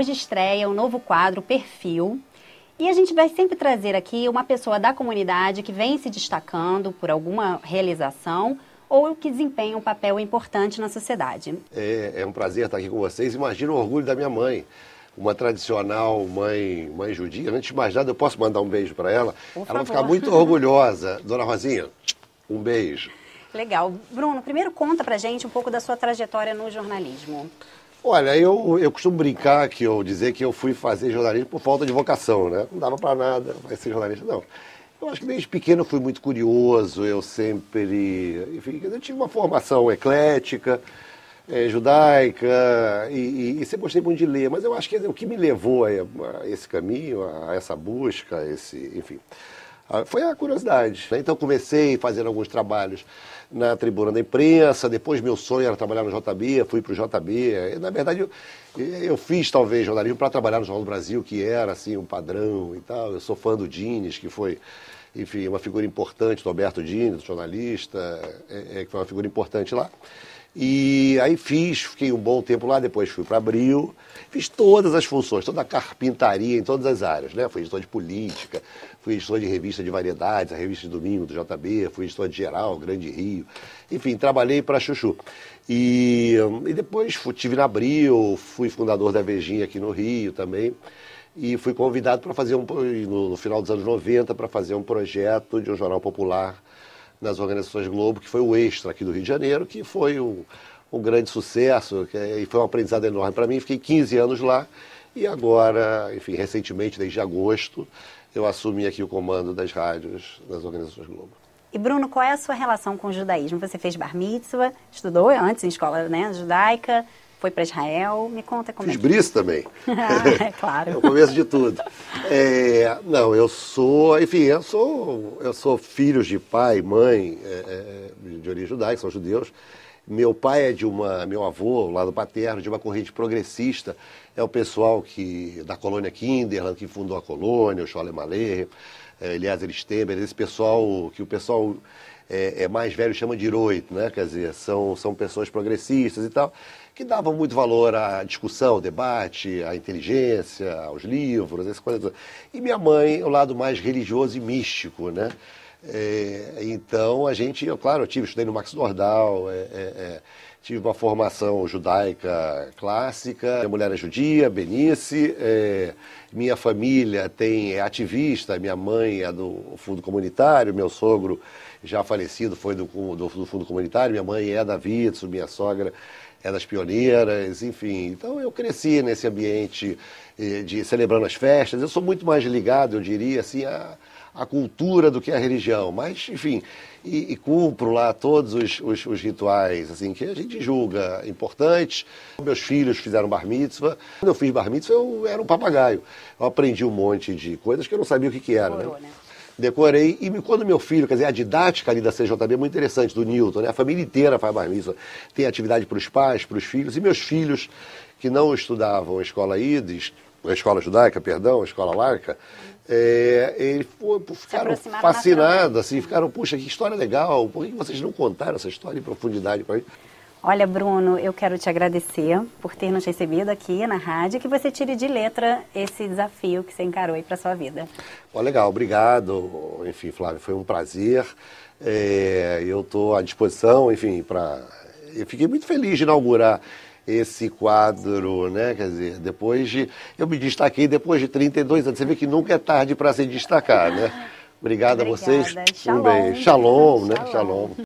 hoje estreia um novo quadro, Perfil. E a gente vai sempre trazer aqui uma pessoa da comunidade que vem se destacando por alguma realização ou que desempenha um papel importante na sociedade. É, é um prazer estar aqui com vocês. Imagina o orgulho da minha mãe uma tradicional mãe, mãe judia. Antes de mais nada, eu posso mandar um beijo para ela. Por ela favor. vai ficar muito orgulhosa. Dona Rosinha, um beijo. Legal. Bruno, primeiro conta para gente um pouco da sua trajetória no jornalismo. Olha, eu, eu costumo brincar que eu dizer que eu fui fazer jornalismo por falta de vocação, né? Não dava para nada, vai ser jornalista, não. Eu acho que desde pequeno eu fui muito curioso, eu sempre. Enfim, eu tive uma formação eclética, é, judaica, e, e, e, sempre gostei muito de ler, mas eu acho que o que me levou a, a esse caminho, a essa busca, a esse. enfim ah, foi a curiosidade. Né? Então comecei fazendo alguns trabalhos na tribuna da imprensa, depois meu sonho era trabalhar no JB, fui para o JB. Na verdade, eu, eu fiz talvez jornalismo para trabalhar no Jornal do Brasil, que era assim um padrão e tal. Eu sou fã do Dines, que foi enfim, uma figura importante, do Alberto Dines, jornalista, é, é, que foi uma figura importante lá. E aí fiz, fiquei um bom tempo lá, depois fui para Abril, fiz todas as funções, toda a carpintaria em todas as áreas, né? Fui editor de política, fui editor de revista de variedades, a revista de domingo do JB, fui editor de geral, Grande Rio. Enfim, trabalhei para Chuchu. E, e depois fui, tive na Abril, fui fundador da Vejinha aqui no Rio também e fui convidado para fazer um no, final dos anos 90 para fazer um projeto de um jornal popular nas organizações Globo, que foi o Extra aqui do Rio de Janeiro, que foi um, um grande sucesso é, e foi um aprendizado enorme para mim. Fiquei 15 anos lá e agora, enfim, recentemente, desde agosto, eu assumi aqui o comando das rádios das organizações Globo. E Bruno, qual é a sua relação com o judaísmo? Você fez bar mitzvah, estudou antes em escola né, judaica, foi para Israel. Me conta como Fiz é que... bris também. é claro. é o começo de tudo. É, não, eu sou, enfim, eu sou, eu sou filho de pai e mãe é, é, de origem judaica, são judeus. Meu pai é de uma, meu avô, lado paterno, de uma corrente progressista. É o pessoal que da colônia Kinderland, que fundou a colônia, o Scholem Malher, é, Eliezer Stember, esse pessoal que o pessoal é, é, mais velho chama de Iroito, né? quer dizer, são, são pessoas progressistas e tal, que davam muito valor à discussão, ao debate, à inteligência, aos livros, essas coisas. E minha mãe, o lado mais religioso e místico, né? É, então a gente, eu, claro, eu tive, estudei no Max Nordal, é, é, é tive uma formação judaica clássica, minha mulher é judia, Benice, é, minha família tem, é ativista, minha mãe é do fundo comunitário, meu sogro já falecido foi do, do, do fundo comunitário, minha mãe é da Vitsu, minha sogra é das pioneiras, enfim. Então eu cresci nesse ambiente eh, de celebrando as festas. Eu sou muito mais ligado, eu diria, assim, a, a cultura do que é a religião, mas enfim, e, e cumpro lá todos os, os, os, rituais assim que a gente julga importantes. Meus filhos fizeram bar mitzvah. Quando eu fiz bar mitzvah, eu era um papagaio. Eu aprendi um monte de coisas que eu não sabia o que, que era, Morou, né? né? decorei. E quando meu filho, quer dizer, a didática ali da CJB é muito interessante, do Newton, né? A família inteira faz bar mitzvah. Tem atividade para os pais, para os filhos. E meus filhos, que não estudavam a escola IDES, a escola judaica, perdão, a escola larca, é, eles ficaram fascinados, assim, ficaram, puxa, que história legal, por que vocês não contaram essa história em profundidade para mim? Olha, Bruno, eu quero te agradecer por ter nos recebido aqui na rádio que você tire de letra esse desafio que você encarou aí para sua vida. Bom, legal, obrigado. Enfim, Flávio, foi um prazer. É, eu estou à disposição, enfim, para... Eu fiquei muito feliz de inaugurar esse quadro, né? Quer dizer, depois de. Eu me destaquei depois de 32 anos. Você vê que nunca é tarde para se destacar, né? Obrigado Obrigada a vocês. Shalom. Um beijo. Shalom, né? Shalom. Shalom.